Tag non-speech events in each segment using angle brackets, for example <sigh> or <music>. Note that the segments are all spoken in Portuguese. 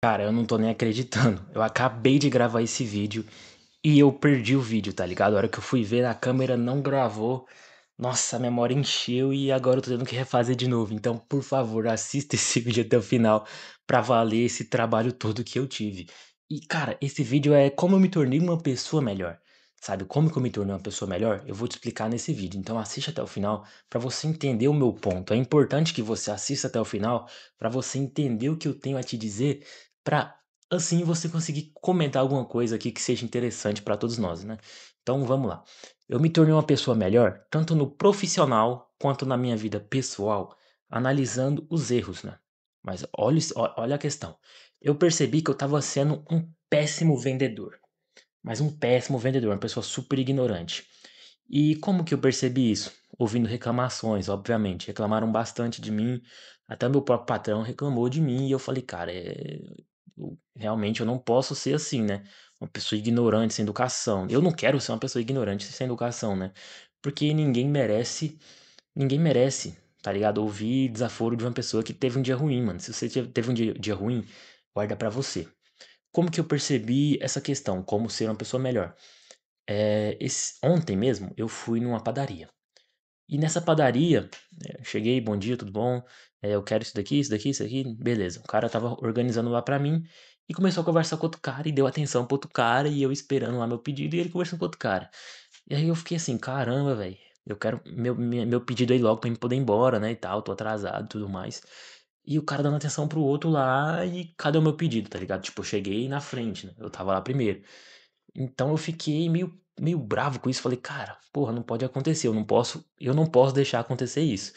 Cara, eu não tô nem acreditando. Eu acabei de gravar esse vídeo e eu perdi o vídeo, tá ligado? A hora que eu fui ver, a câmera não gravou. Nossa, a memória encheu e agora eu tô tendo que refazer de novo. Então, por favor, assista esse <laughs> vídeo até o final para valer esse trabalho todo que eu tive. E, cara, esse vídeo é como eu me tornei uma pessoa melhor. Sabe como que eu me tornei uma pessoa melhor? Eu vou te explicar nesse vídeo. Então, assista até o final para você entender o meu ponto. É importante que você assista até o final para você entender o que eu tenho a te dizer para assim você conseguir comentar alguma coisa aqui que seja interessante para todos nós, né? Então vamos lá. Eu me tornei uma pessoa melhor, tanto no profissional quanto na minha vida pessoal, analisando os erros, né? Mas olha, olha a questão. Eu percebi que eu estava sendo um péssimo vendedor. Mas um péssimo vendedor, uma pessoa super ignorante. E como que eu percebi isso? Ouvindo reclamações, obviamente. Reclamaram bastante de mim. Até meu próprio patrão reclamou de mim. E eu falei, cara, é realmente eu não posso ser assim, né? Uma pessoa ignorante sem educação. Eu não quero ser uma pessoa ignorante sem educação, né? Porque ninguém merece, ninguém merece, tá ligado? Ouvir desaforo de uma pessoa que teve um dia ruim, mano. Se você teve um dia, dia ruim, guarda para você. Como que eu percebi essa questão? Como ser uma pessoa melhor? É, esse, ontem mesmo eu fui numa padaria. E nessa padaria, é, cheguei, bom dia, tudo bom? É, eu quero isso daqui, isso daqui, isso daqui, beleza. O cara tava organizando lá para mim e começou a conversar com outro cara e deu atenção pro outro cara e eu esperando lá meu pedido e ele conversando com outro cara. E aí eu fiquei assim, caramba, velho, eu quero meu, meu pedido aí logo pra me poder ir embora, né, e tal, tô atrasado e tudo mais. E o cara dando atenção pro outro lá e cadê o meu pedido, tá ligado? Tipo, eu cheguei na frente, né, eu tava lá primeiro. Então eu fiquei meio, meio bravo com isso, falei, cara, porra, não pode acontecer, eu não posso, eu não posso deixar acontecer isso.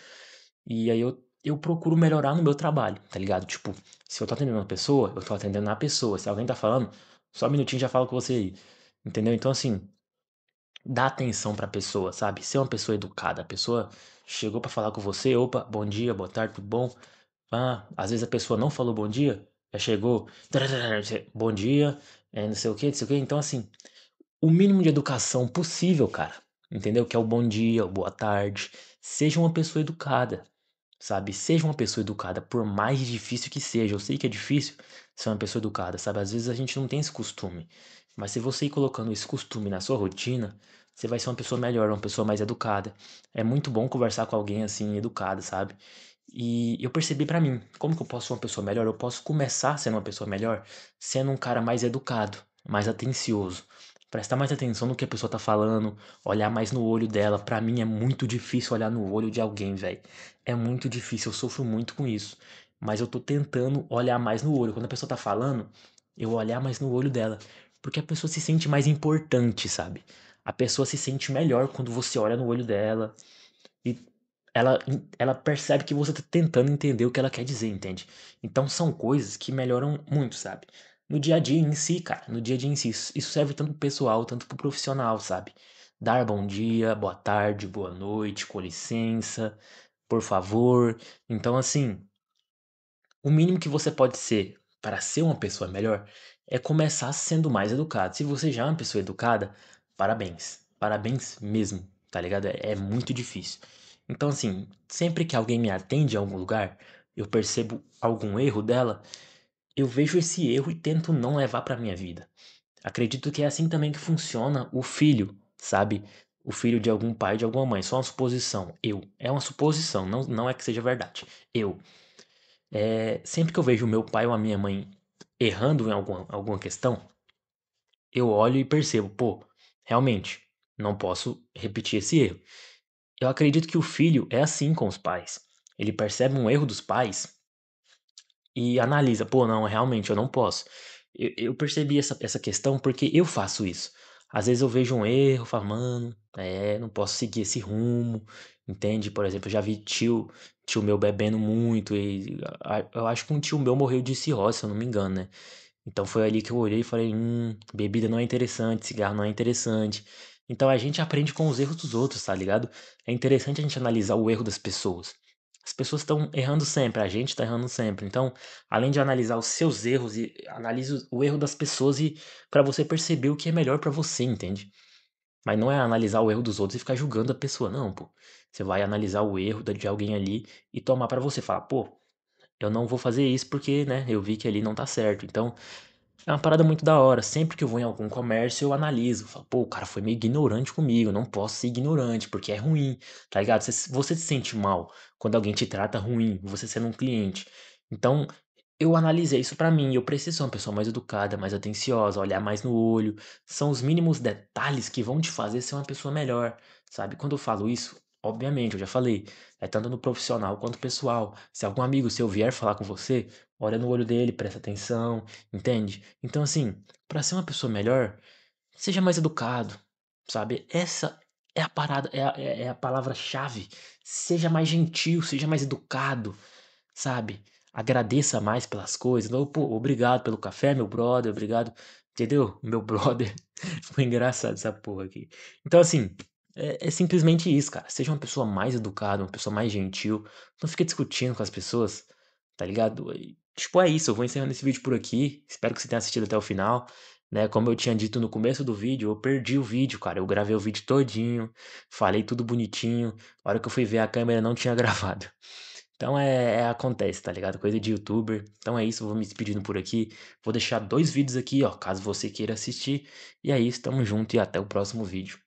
E aí eu eu procuro melhorar no meu trabalho, tá ligado? Tipo, se eu tô atendendo uma pessoa, eu tô atendendo a pessoa. Se alguém tá falando, só um minutinho já falo com você aí. Entendeu? Então, assim, dá atenção pra pessoa, sabe? Ser uma pessoa educada. A pessoa chegou para falar com você, opa, bom dia, boa tarde, tudo bom? Ah, às vezes a pessoa não falou bom dia, já chegou, bom dia, é, não sei o que, não sei o que. Então, assim, o mínimo de educação possível, cara. Entendeu? Que é o bom dia, o boa tarde. Seja uma pessoa educada sabe? Seja uma pessoa educada, por mais difícil que seja. Eu sei que é difícil ser uma pessoa educada, sabe? Às vezes a gente não tem esse costume. Mas se você ir colocando esse costume na sua rotina, você vai ser uma pessoa melhor, uma pessoa mais educada. É muito bom conversar com alguém assim, educada, sabe? E eu percebi para mim, como que eu posso ser uma pessoa melhor? Eu posso começar sendo uma pessoa melhor sendo um cara mais educado, mais atencioso prestar mais atenção no que a pessoa tá falando, olhar mais no olho dela. Para mim é muito difícil olhar no olho de alguém, velho. É muito difícil, eu sofro muito com isso. Mas eu tô tentando olhar mais no olho. Quando a pessoa tá falando, eu olhar mais no olho dela, porque a pessoa se sente mais importante, sabe? A pessoa se sente melhor quando você olha no olho dela e ela, ela percebe que você tá tentando entender o que ela quer dizer, entende? Então são coisas que melhoram muito, sabe? no dia a dia em si, cara. No dia a dia em si. Isso serve tanto pro pessoal, tanto pro profissional, sabe? Dar bom dia, boa tarde, boa noite, com licença, por favor. Então, assim, o mínimo que você pode ser para ser uma pessoa melhor é começar sendo mais educado. Se você já é uma pessoa educada, parabéns. Parabéns mesmo, tá ligado? É, é muito difícil. Então, assim, sempre que alguém me atende em algum lugar, eu percebo algum erro dela, eu vejo esse erro e tento não levar para minha vida. Acredito que é assim também que funciona o filho, sabe? O filho de algum pai, de alguma mãe. Só uma suposição. Eu. É uma suposição, não, não é que seja verdade. Eu. É, sempre que eu vejo o meu pai ou a minha mãe errando em alguma, alguma questão, eu olho e percebo, pô, realmente, não posso repetir esse erro. Eu acredito que o filho é assim com os pais. Ele percebe um erro dos pais e analisa, pô, não, realmente eu não posso. Eu, eu percebi essa, essa questão porque eu faço isso. Às vezes eu vejo um erro, falo, mano, é, não posso seguir esse rumo, entende? Por exemplo, eu já vi tio, tio meu bebendo muito e eu acho que um tio meu morreu de cirrose, se eu não me engano, né? Então foi ali que eu olhei e falei, hum, bebida não é interessante, cigarro não é interessante. Então a gente aprende com os erros dos outros, tá ligado? É interessante a gente analisar o erro das pessoas. As pessoas estão errando sempre, a gente está errando sempre. Então, além de analisar os seus erros, e analise o erro das pessoas e para você perceber o que é melhor para você, entende? Mas não é analisar o erro dos outros e ficar julgando a pessoa, não, pô. Você vai analisar o erro de alguém ali e tomar para você, falar, pô, eu não vou fazer isso porque, né, eu vi que ali não tá certo. Então, é uma parada muito da hora. Sempre que eu vou em algum comércio, eu analiso. Eu falo, pô, o cara foi meio ignorante comigo. Não posso ser ignorante, porque é ruim, tá ligado? Você, você se sente mal quando alguém te trata ruim, você sendo um cliente. Então, eu analisei isso para mim. Eu preciso ser uma pessoa mais educada, mais atenciosa, olhar mais no olho. São os mínimos detalhes que vão te fazer ser uma pessoa melhor, sabe? Quando eu falo isso, Obviamente, eu já falei, é tanto no profissional quanto pessoal. Se algum amigo seu vier falar com você, olha no olho dele, presta atenção, entende? Então, assim, para ser uma pessoa melhor, seja mais educado, sabe? Essa é a parada, é a, é, é a palavra-chave. Seja mais gentil, seja mais educado, sabe? Agradeça mais pelas coisas. Então, pô, obrigado pelo café, meu brother, obrigado, entendeu? Meu <laughs> brother. Foi engraçado essa porra aqui. Então, assim, é, é, simplesmente isso, cara. Seja uma pessoa mais educada, uma pessoa mais gentil. Não fica discutindo com as pessoas, tá ligado? E, tipo, é isso. Eu vou encerrando esse vídeo por aqui. Espero que você tenha assistido até o final. Né, como eu tinha dito no começo do vídeo, eu perdi o vídeo, cara. Eu gravei o vídeo todinho, falei tudo bonitinho. A hora que eu fui ver a câmera não tinha <laughs> gravado. Então é, é, acontece, tá ligado? Coisa de youtuber. Então é isso, vou me despedindo por aqui. Vou deixar dois vídeos aqui, ó, caso você queira assistir. E é isso, tamo junto e até o próximo vídeo.